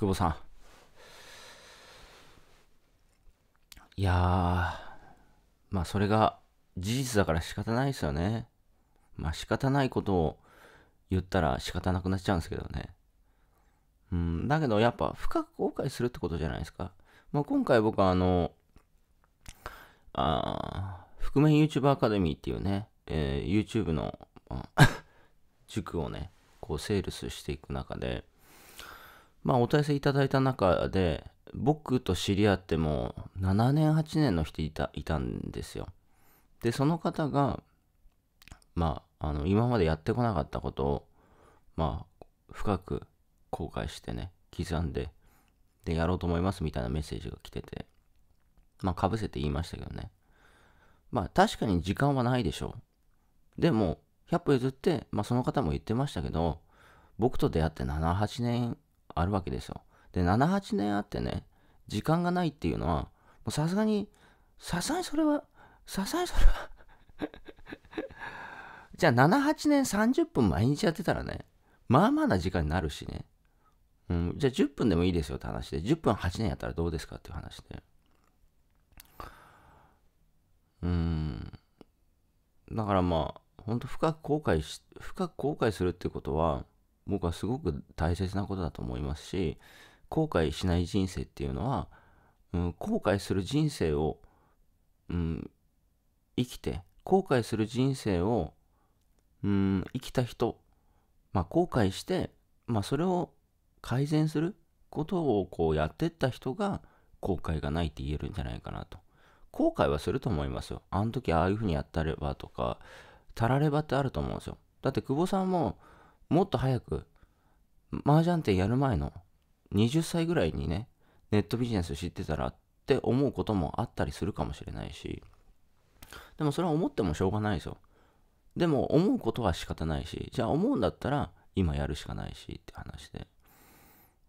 久保さん。いやー、まあそれが事実だから仕方ないですよね。まあ仕方ないことを言ったら仕方なくなっちゃうんですけどね。うん、だけどやっぱ深く後悔するってことじゃないですか。まあ今回僕はあの、あ覆面 YouTuber アカデミーっていうね、えー、YouTube の 塾をね、こうセールスしていく中で、まあ、お問い合わせいただいた中で、僕と知り合っても7年、8年の人いたいたんですよ。で、その方が、まあ、あの、今までやってこなかったことを、まあ、深く後悔してね、刻んで、で、やろうと思いますみたいなメッセージが来てて、まあ、ぶせて言いましたけどね。まあ、確かに時間はないでしょう。でも、100歩譲って、まあ、その方も言ってましたけど、僕と出会って7、8年あるわけですよ。で、7、8年あってね、時間がないっていうのは、もうさすがに、さすがにそれは、さすがにそれは じゃあ7、8年30分毎日やってたらね、まあまあな時間になるしね。うん、じゃあ10分でもいいですよって話で、10分8年やったらどうですかっていう話で。うん。だからまあ、本当深く後悔し、深く後悔するってことは、僕はすごく大切なことだと思いますし後悔しない人生っていうのは、うん、後悔する人生を、うん、生きて後悔する人生を、うん、生きた人、まあ、後悔して、まあ、それを改善することをこうやってった人が後悔がないって言えるんじゃないかなと後悔はすると思いますよあの時ああいうふうにやったればとかたらればってあると思うんですよだって久保さんももっと早く、麻雀店やる前の20歳ぐらいにね、ネットビジネス知ってたらって思うこともあったりするかもしれないし、でもそれは思ってもしょうがないですよ。でも思うことは仕方ないし、じゃあ思うんだったら今やるしかないしって話で。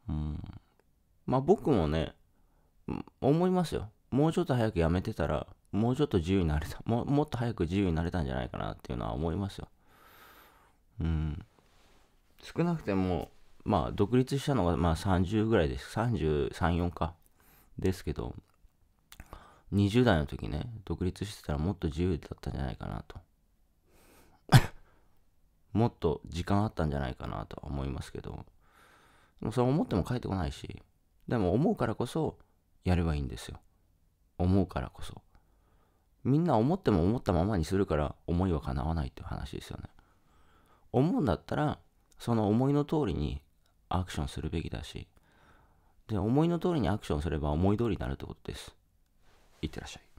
うん。まあ僕もね、思いますよ。もうちょっと早くやめてたら、もうちょっと自由になれたも、もっと早く自由になれたんじゃないかなっていうのは思いますよ。少なくても、まあ、独立したのが、まあ、30ぐらいです。33、4か。ですけど、20代の時ね、独立してたらもっと自由だったんじゃないかなと。もっと時間あったんじゃないかなとは思いますけど、でもそれ思っても帰ってこないし、でも思うからこそやればいいんですよ。思うからこそ。みんな思っても思ったままにするから思いは叶わないっていう話ですよね。思うんだったらその思いの通りにアクションするべきだしで思いの通りにアクションすれば思い通りになるってことですいってらっしゃい